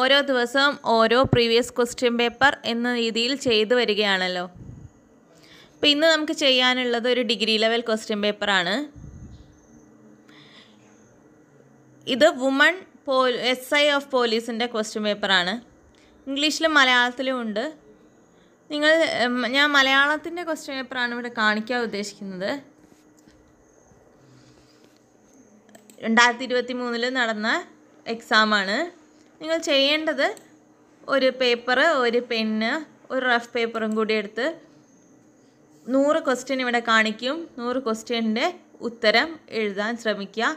ഓരോ ദിവസവും ഓരോ പ്രീവിയസ് ക്വസ്റ്റ്യൻ പേപ്പർ എന്ന രീതിയിൽ ചെയ്തു വരികയാണല്ലോ അപ്പോൾ ഇന്ന് നമുക്ക് ചെയ്യാനുള്ളത് ഒരു ഡിഗ്രി ലെവൽ ക്വസ്റ്റ്യൻ പേപ്പറാണ് ഇത് വുമൺ പോ എസ് ഐ ഓഫ് പോലീസിൻ്റെ ക്വസ്റ്റ്യൻ പേപ്പറാണ് ഇംഗ്ലീഷിലും മലയാളത്തിലും ഉണ്ട് നിങ്ങൾ ഞാൻ മലയാളത്തിൻ്റെ ക്വസ്റ്റ്യൻ പേപ്പറാണ് ഇവിടെ കാണിക്കാൻ ഉദ്ദേശിക്കുന്നത് രണ്ടായിരത്തി ഇരുപത്തി മൂന്നിൽ നടന്ന എക്സാമാണ് നിങ്ങൾ ചെയ്യേണ്ടത് ഒരു പേപ്പർ ഒരു പെന്ന് ഒരു റഫ് പേപ്പറും കൂടി എടുത്ത് നൂറ് ക്വസ്റ്റ്യൻ ഇവിടെ കാണിക്കും നൂറ് ക്വസ്റ്റ്യൻ്റെ ഉത്തരം എഴുതാൻ ശ്രമിക്കുക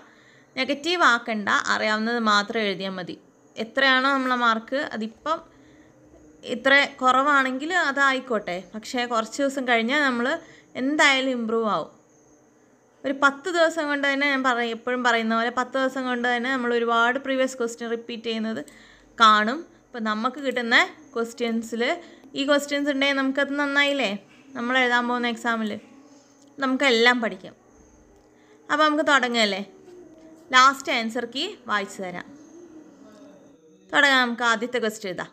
നെഗറ്റീവ് ആക്കണ്ട അറിയാവുന്നത് മാത്രം എഴുതിയാൽ മതി എത്രയാണോ നമ്മളെ മാർക്ക് അതിപ്പം ഇത്ര കുറവാണെങ്കിൽ അതായിക്കോട്ടെ പക്ഷേ കുറച്ച് ദിവസം കഴിഞ്ഞാൽ നമ്മൾ എന്തായാലും ഇമ്പ്രൂവ് ആവും ഒരു പത്ത് ദിവസം കൊണ്ട് തന്നെ ഞാൻ പറയും എപ്പോഴും പറയുന്ന പോലെ പത്ത് ദിവസം കൊണ്ട് തന്നെ നമ്മൾ ഒരുപാട് പ്രീവിയസ് ക്വസ്റ്റ്യൻ റിപ്പീറ്റ് ചെയ്യുന്നത് കാണും അപ്പോൾ നമുക്ക് കിട്ടുന്ന ക്വസ്റ്റ്യൻസിൽ ഈ ക്വസ്റ്റ്യൻസ് ഉണ്ടെങ്കിൽ നമുക്കത് നന്നായില്ലേ നമ്മൾ എഴുതാൻ പോകുന്ന എക്സാമിൽ നമുക്കെല്ലാം പഠിക്കാം അപ്പോൾ നമുക്ക് തുടങ്ങല്ലേ ലാസ്റ്റ് ആൻസർ കീ വായിച്ചു തരാം തുടങ്ങാം നമുക്ക് ആദ്യത്തെ ക്വസ്റ്റ്യൻ എഴുതാം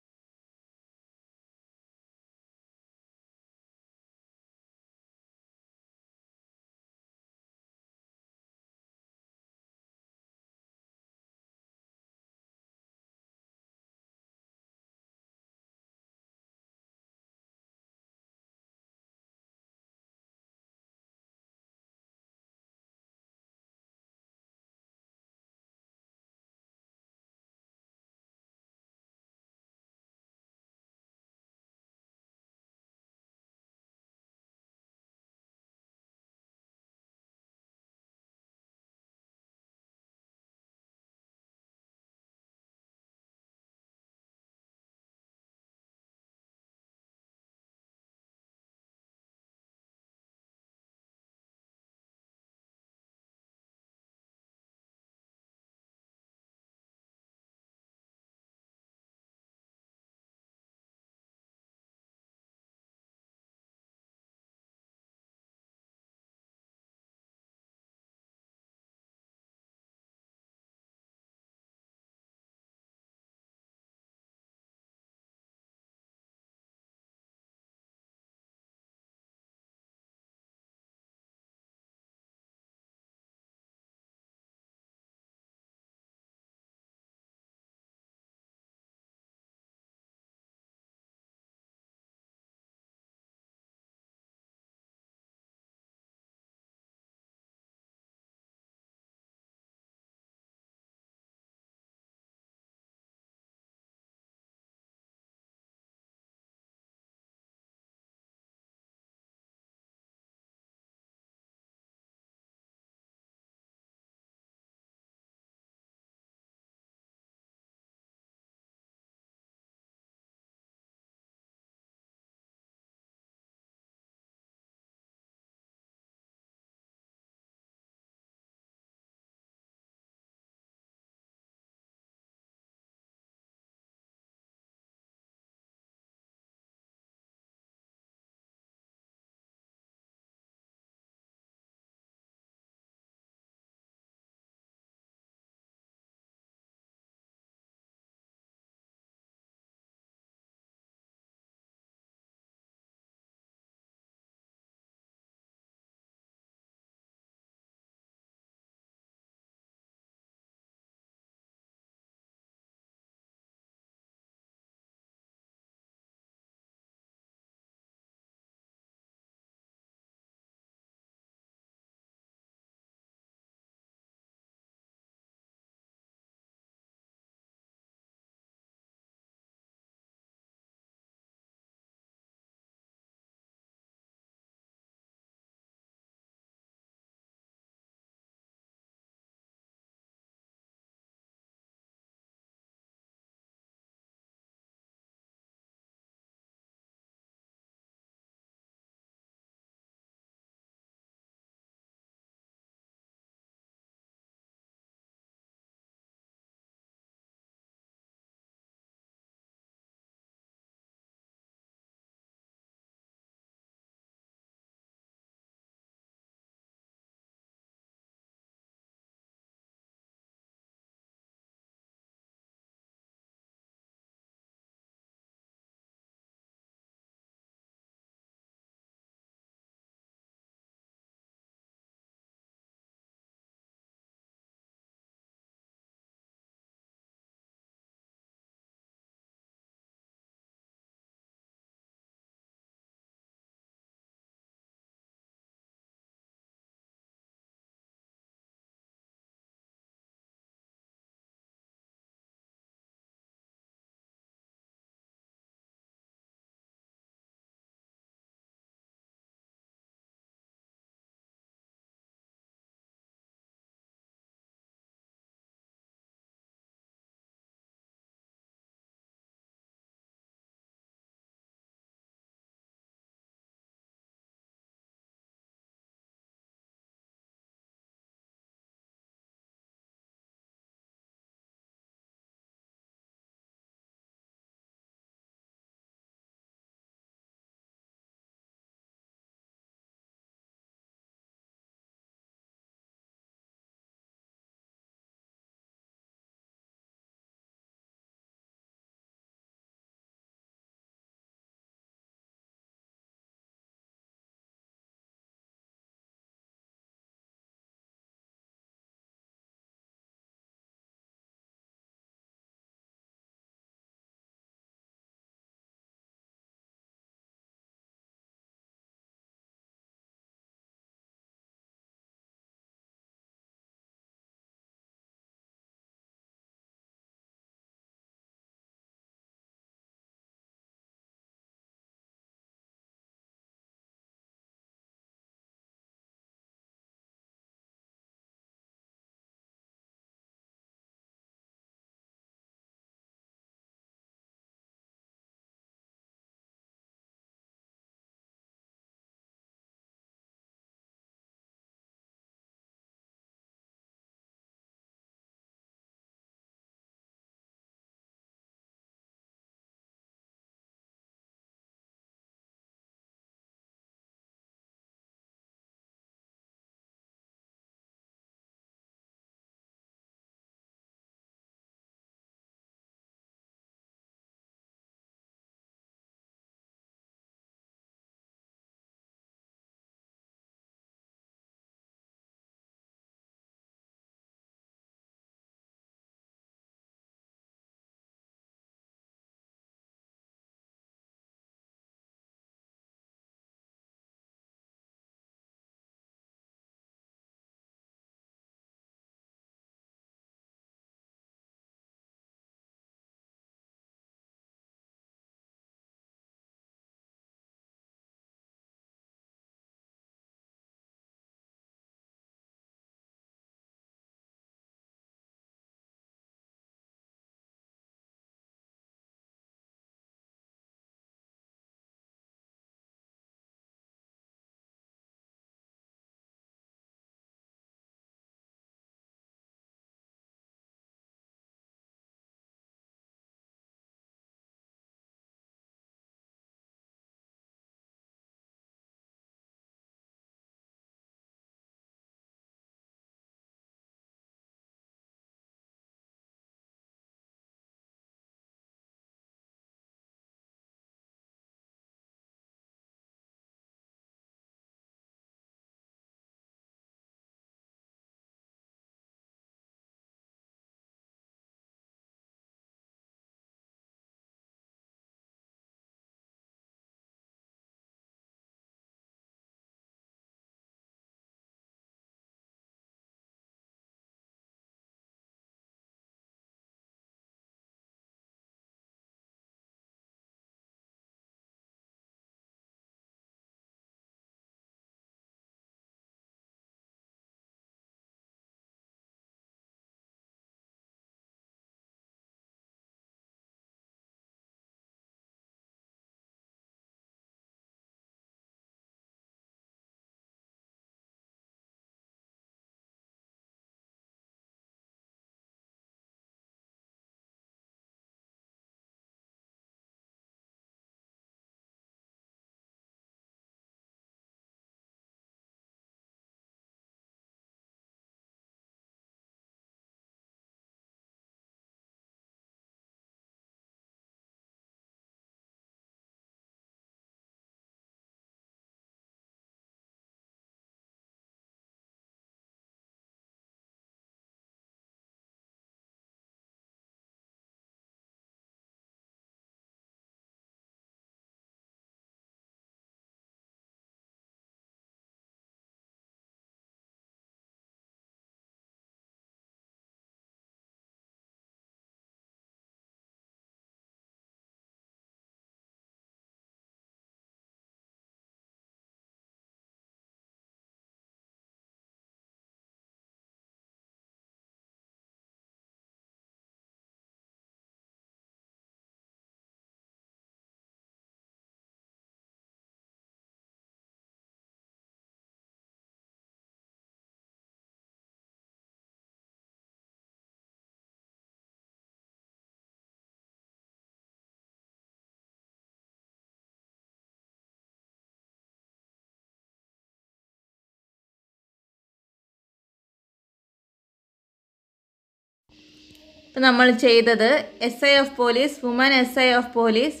ഇപ്പം നമ്മൾ ചെയ്തത് S I of police woman S I of police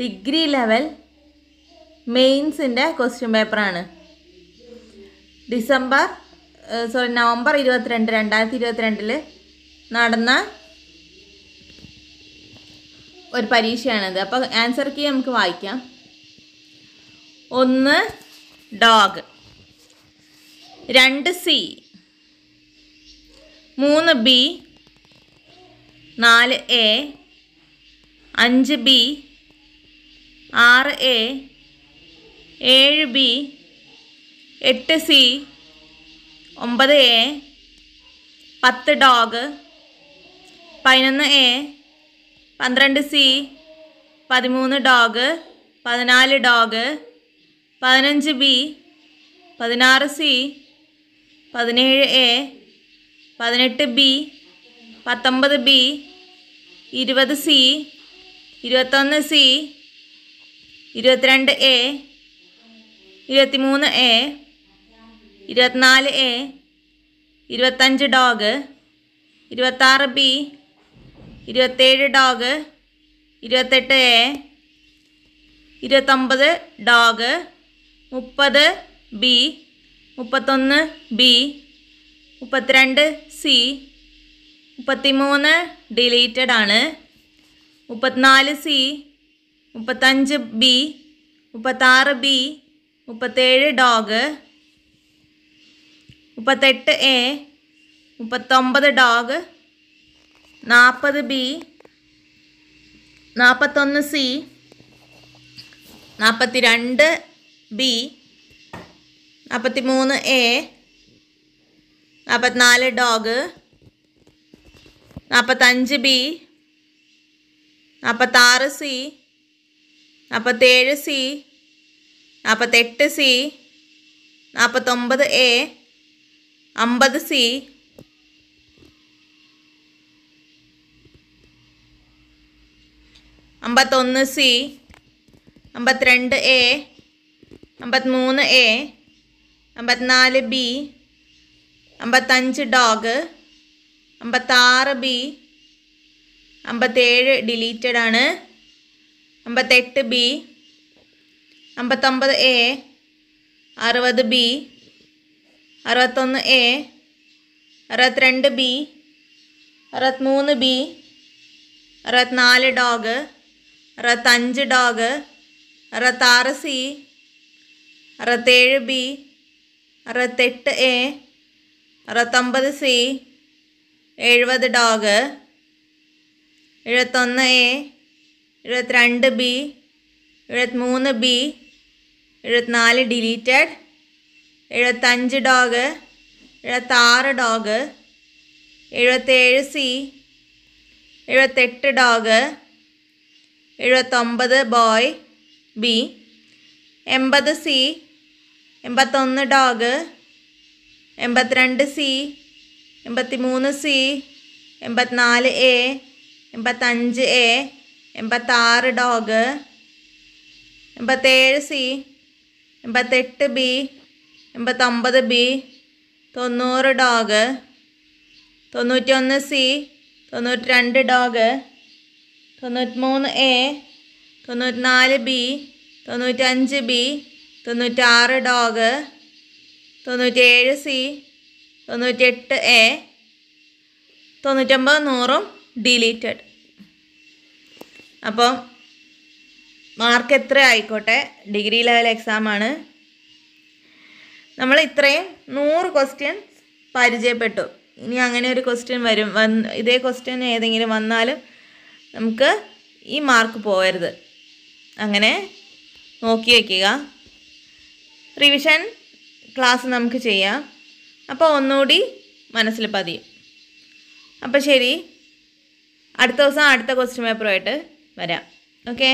degree level മെയിൻസിൻ്റെ ക്വസ്റ്റ്യൻ പേപ്പറാണ് ഡിസംബർ സോറി നവംബർ ഇരുപത്തിരണ്ട് രണ്ടായിരത്തി ഇരുപത്തിരണ്ടിൽ നടന്ന ഒരു പരീക്ഷയാണിത് അപ്പോൾ ആൻസർ കീ നമുക്ക് വായിക്കാം ഒന്ന് ഡോഗ് രണ്ട് സി മൂന്ന് ബി നാല് എ അഞ്ച് ബി ആറ് എ ഏഴ് ബി എട്ട് സി ഒമ്പത് എ പത്ത് ഡോഗ് പതിനൊന്ന് എ പന്ത്രണ്ട് സി പതിമൂന്ന് ഡോഗ് പതിനാല് ഡോഗ് പതിനഞ്ച് ബി പതിനാറ് സി പതിനേഴ് എ പതിനെട്ട് ബി പത്തൊമ്പത് ബി ഇരുപത് സി ഇരുപത്തൊന്ന് സി ഇരുപത്തിരണ്ട് എ ഇരുപത്തിമൂന്ന് എ ഇരുപത്തിനാല് എ ഇരുപത്തഞ്ച് ഡോഗ് ഇരുപത്താറ് ബി ഇരുപത്തേഴ് ഡോഗ് ഇരുപത്തെട്ട് എ ഇരുപത്തൊമ്പത് ഡോഗ് മുപ്പത് ബി മുപ്പത്തൊന്ന് ബി മുപ്പത്തിരണ്ട് സി മുപ്പത്തിമൂന്ന് ഡിലീറ്റഡ് ആണ് മുപ്പത്തിനാല് സി മുപ്പത്തഞ്ച് ബി മുപ്പത്താറ് ബി മുപ്പത്തേഴ് ഡോഗ് മുപ്പത്തെട്ട് എ മുപ്പത്തൊമ്പത് ഡോഗ് നാൽപ്പത് ബി നാൽപ്പത്തൊന്ന് സി നാൽപ്പത്തി രണ്ട് ബി നാൽപ്പത്തി മൂന്ന് എ നാൽപ്പത്തിനാല് ഡോഗ് നാൽപ്പത്തഞ്ച് ബി നാൽപ്പത്താറ് സി നാൽപ്പത്തേഴ് സി നാൽപ്പത്തെട്ട് സി നാൽപ്പത്തൊമ്പത് എ അമ്പത് സി അമ്പത്തൊന്ന് സി അമ്പത്തിരണ്ട് എ അമ്പത്തിമൂന്ന് എ അമ്പത്തിനാല് ബി അമ്പത്തഞ്ച് ഡോഗ് അമ്പത്താറ് ബി അമ്പത്തേഴ് ഡിലീറ്റഡ് ആണ് അമ്പത്തെട്ട് ബി അമ്പത്തൊമ്പത് എ അറുപത് ബി അറുപത്തൊന്ന് എ അറുപത്തിരണ്ട് ബി അറുപത്തിമൂന്ന് ബി അറുപത്തിനാല് ഡോഗ് അറുപത്തഞ്ച് ഡോഗ് അറുപത്താറ് സി അറുപത്തേഴ് ബി അറുപത്തെട്ട് എ അറുപത്തൊമ്പത് സി എഴുപത് ഡോഗ് എഴുപത്തൊന്ന് എ എഴുപത്തിരണ്ട് ബി എഴുപത്തിമൂന്ന് ബി എഴുപത്തിനാല് ഡിലീറ്റഡ് എഴുപത്തഞ്ച് ഡോഗ് എഴുപത്താറ് ഡോഗ് എഴുപത്തേഴ് സി എഴുപത്തെട്ട് ഡോഗ് എഴുപത്തൊമ്പത് ബോയ് ബി എൺപത് സി എൺപത്തൊന്ന് ഡോഗ് എൺപത്തിരണ്ട് സി എൺപത്തി മൂന്ന് സി എൺപത്തിനാല് എ എൺപത്തഞ്ച് എ എൺപത്താറ് ഡോഗ് എൺപത്തേഴ് സി എൺപത്തെട്ട് ബി എൺപത്തൊമ്പത് ബി തൊണ്ണൂറ് ഡോഗ് തൊണ്ണൂറ്റൊന്ന് സി തൊണ്ണൂറ്റി രണ്ട് ഡോഗ് തൊണ്ണൂറ്റിമൂന്ന് എ തൊണ്ണൂറ്റിനാല് ബി തൊണ്ണൂറ്റഞ്ച് ബി തൊണ്ണൂറ്റാറ് ഡോഗ് തൊണ്ണൂറ്റേഴ് സി തൊണ്ണൂറ്റിയെട്ട് എ തൊണ്ണൂറ്റൊമ്പത് നൂറും ഡിലീറ്റഡ് അപ്പോൾ മാർക്ക് എത്ര ആയിക്കോട്ടെ ഡിഗ്രി ലെവൽ എക്സാമാണ് നമ്മൾ ഇത്രയും നൂറ് ക്വസ്റ്റ്യൻസ് പരിചയപ്പെട്ടു ഇനി അങ്ങനെ ഒരു ക്വസ്റ്റ്യൻ വരും വന്ന് ഇതേ ക്വസ്റ്റ്യൻ ഏതെങ്കിലും വന്നാലും നമുക്ക് ഈ മാർക്ക് പോകരുത് അങ്ങനെ നോക്കി വയ്ക്കുക റിവിഷൻ ക്ലാസ് നമുക്ക് ചെയ്യാം അപ്പോൾ ഒന്നുകൂടി മനസ്സിൽ പതിയും അപ്പോൾ ശരി അടുത്ത ദിവസം അടുത്ത ക്വസ്റ്റ്യൻ പേപ്പറുമായിട്ട് വരാം ഓക്കേ